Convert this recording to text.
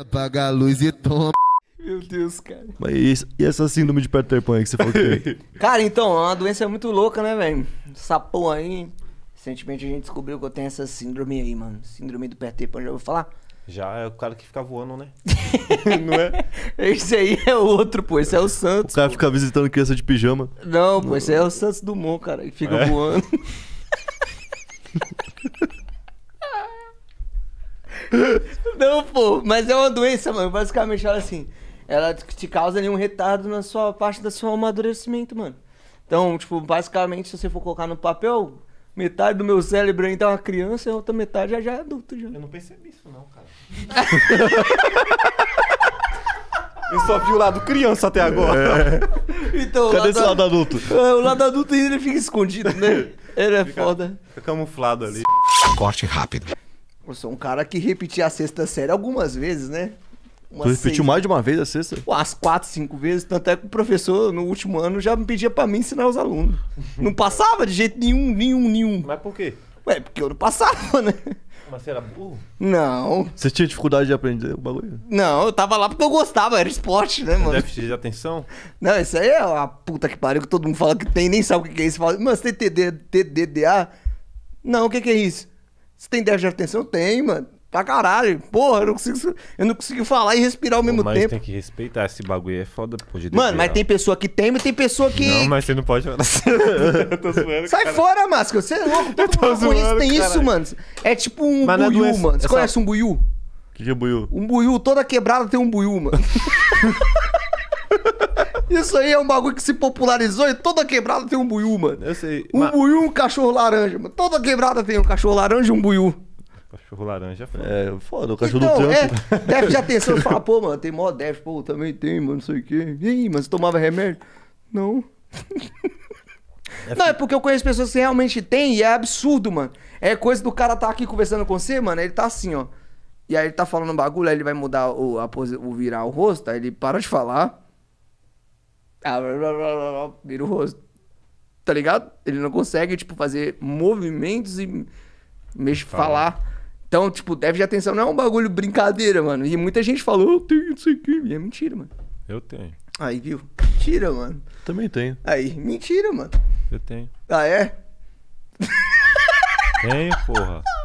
Apaga a luz e toma. Meu Deus, cara. Mas e, e essa síndrome de Peter Pan aí que você falou que tem? Cara, então, é uma doença muito louca, né, velho? Essa porra aí. Recentemente a gente descobriu que eu tenho essa síndrome aí, mano. Síndrome do Peter Pan, já ouviu falar? Já é o cara que fica voando, né? Não é? Esse aí é outro, pô. Esse é o Santos O cara pô. fica visitando criança de pijama. Não, pô, esse é o Santos Dumont, cara. Que fica é. voando. Não, pô, mas é uma doença, mano. Basicamente, ela assim, ela te causa nenhum retardo na sua parte do seu amadurecimento, mano. Então, tipo, basicamente, se você for colocar no papel, metade do meu cérebro ainda é uma criança e a outra metade já, já é adulto. Já. Eu não percebi isso, não, cara. Eu só vi o lado criança até agora. É. Então, Cadê lado esse lado adulto? É, o lado adulto ele fica escondido, né? Ele é fica, foda. Fica camuflado ali. Corte rápido. Eu sou um cara que repetia a sexta série algumas vezes, né? Umas tu repetiu seis, mais de uma vez a sexta? Umas quatro, cinco vezes. Tanto é que o professor, no último ano, já me pedia para mim ensinar os alunos. Não passava de jeito nenhum, nenhum, nenhum. Mas por quê? Ué, porque eu não passava, né? Mas você era burro? Não. Você tinha dificuldade de aprender o bagulho? Não, eu tava lá porque eu gostava, era esporte, né, mano? Déficit de atenção? Não, isso aí é uma puta que pariu que todo mundo fala que tem, nem sabe o que é isso. Fala, mas você tem TDDA? Não, o que é isso? Você tem déficit de atenção? Tem, mano. Pra caralho. Porra, eu não consigo, eu não consigo falar e respirar ao mesmo mas tempo. Mas tem que respeitar esse bagulho, é foda, pô. De mano, mas tem pessoa que tem, mas tem pessoa que. Não, mas você não pode falar. zoando, Sai cara. fora, Máscara. Você é louco. Todo mundo é zoando, conhece, tem caralho. isso, mano. É tipo um mas buiu, é mano. Você essa... É conhece um buiu? O que, que é buiu? Um buiu, toda quebrada tem um buiu, mano. Isso aí é um bagulho que se popularizou e toda quebrada tem um buiú, mano. Eu sei. Um mas... buiú, um cachorro laranja, mano. Toda quebrada tem um cachorro laranja e um buiú. Cachorro laranja é foda. É, foda, o então, cachorro então, do tempo. É, déficit de atenção. Você fala, pô, mano, tem mó déficit. Pô, também tem, mano, não sei o quê. E aí, mas você tomava remédio? Não. É não, é porque eu conheço pessoas que realmente têm e é absurdo, mano. É coisa do cara tá aqui conversando com você, mano, ele tá assim, ó. E aí ele tá falando um bagulho, aí ele vai mudar o, a pose, o virar o rosto, aí ele para de falar ah, blá, blá, blá, vira o rosto. Tá ligado? Ele não consegue, tipo, fazer movimentos e mexe, falar. falar. Então, tipo, deve de atenção não é um bagulho brincadeira, mano. E muita gente falou, eu tenho isso aqui. E é mentira, mano. Eu tenho. Aí, viu? Mentira, mano. Também tenho. Aí, mentira, mano. Eu tenho. Ah, é? Tem, porra.